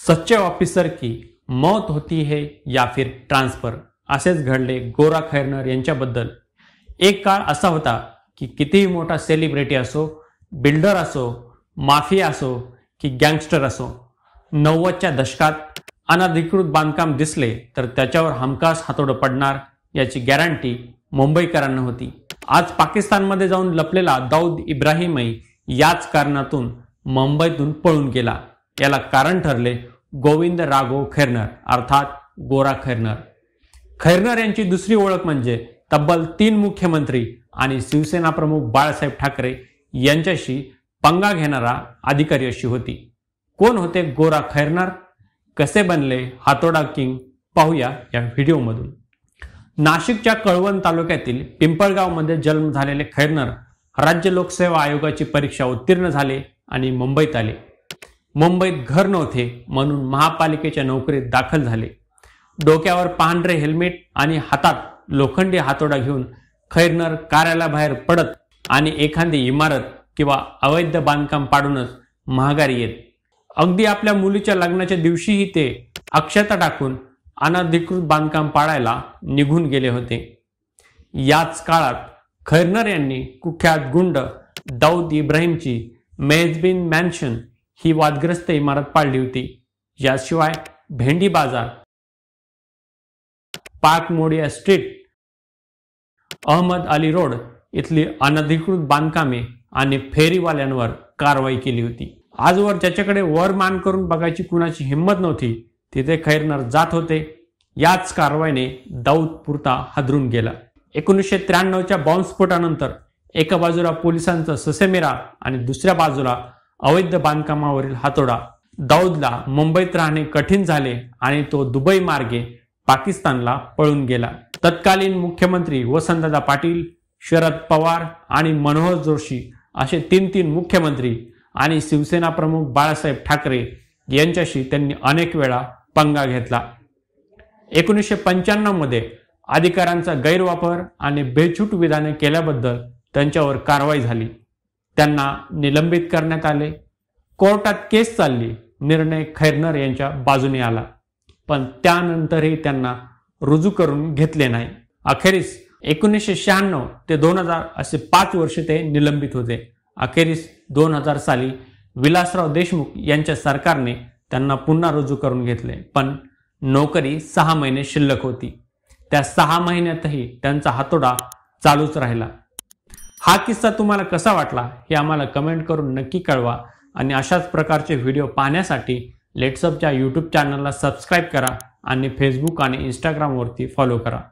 सच्चे ऑफिसर की मौत होती है या फिर ट्रान्सफर असेच घडले गोरा खैरनर यांच्याबद्दल एक काळ असा होता की कितीही मोठा सेलिब्रिटी असो बिल्डर असो माफिया असो की गँगस्टर असो नव्वदच्या दशकात अनधिकृत बांधकाम दिसले तर त्याच्यावर हमखास हातोडं पडणार याची गॅरंटी मुंबईकरांना होती आज पाकिस्तानमध्ये जाऊन लपलेला दाऊद इब्राहिमही याच कारणातून मुंबईतून पळून गेला याला कारण ठरले गोविंद राघो खैरनर अर्थात गोरा खैरनर खैरनर यांची दुसरी ओळख म्हणजे तब्बल तीन मुख्यमंत्री आणि शिवसेना प्रमुख बाळासाहेब ठाकरे यांच्याशी पंगा घेणारा अधिकारी अशी होती कोण होते गोरा खैरनर कसे बनले हातोडा किंग पाहूया या व्हिडिओमधून नाशिकच्या कळवण तालुक्यातील पिंपळगावमध्ये जन्म झालेले खैरनर राज्य लोकसेवा आयोगाची परीक्षा उत्तीर्ण झाले आणि मुंबईत आले मुंबईत घर नव्हते म्हणून महापालिकेच्या नोकरीत दाखल झाले डोक्यावर पांढरे हेल्मेट आणि हातात लोखंडी हातोडा घेऊन खैरनर कार्यालयाबाहेर पडत आणि एखादी इमारत किंवा अवैध बांधकाम पाडूनच महागारी येत अगदी आपल्या मुलीच्या लग्नाच्या दिवशीही ते अक्षता टाकून अनधिकृत बांधकाम पाडायला निघून गेले होते याच काळात खैरनर यांनी कुख्यात गुंड दाऊद इब्राहिमची मेजबिन मॅन्शन ही वादग्रस्त इमारत पाडली होती याशिवाय भेंडी बाजार पाक मोडिया स्ट्रीट अहमद अली रोड इथली अनधिकृत बांधकामे आणि फेरीवाल्यांवर कारवाई केली होती आजवर ज्याच्याकडे वर मान करून बघायची कुणाची हिंमत नव्हती तिथे खैरनर जात होते याच कारवाईने दाऊद पुरता हादरून गेला एकोणीसशे त्र्याण्णवच्या बॉम्बस्फोटानंतर एका बाजूला पोलिसांचा ससेमेरा आणि दुसऱ्या बाजूला अवैध बांधकामावरील हातोडा दाऊदला मुंबईत राहणे कठीण झाले आणि तो दुबई मार्गे पाकिस्तानला पळून गेला तत्कालीन मुख्यमंत्री वसंतदादा पाटील शरद पवार आणि मनोहर जोशी असे तीन तीन मुख्यमंत्री आणि शिवसेना प्रमुख बाळासाहेब ठाकरे यांच्याशी त्यांनी अनेक वेळा पंगा घेतला एकोणीसशे पंच्याण्णव मध्ये अधिकारांचा गैरवापर आणि बेछूट विधाने केल्याबद्दल त्यांच्यावर कारवाई झाली त्यांना निलंबित करण्यात आले कोर्टात केस चालली निर्णय खैरनर यांच्या बाजूने आला पण त्यानंतरही त्यांना रुजू करून घेतले नाही अखेरीस एकोणीसशे शहाण्णव ते दोन हजार असे पाच वर्ष ते निलंबित होते अखेरीस दोन हजार साली विलासराव देशमुख यांच्या सरकारने त्यांना पुन्हा रुजू करून घेतले पण नोकरी सहा महिने शिल्लक होती त्या सहा महिन्यातही त्यांचा हातोडा चालूच राहिला हा किस्सा तुम्हाला कसा वाटला हे आम्हाला कमेंट करून नक्की कळवा आणि अशाच प्रकारचे व्हिडिओ पाहण्यासाठी लेट्सअपच्या यूट्यूब चॅनलला सबस्क्राईब करा आणि फेसबुक आणि इंस्टाग्रामवरती फॉलो करा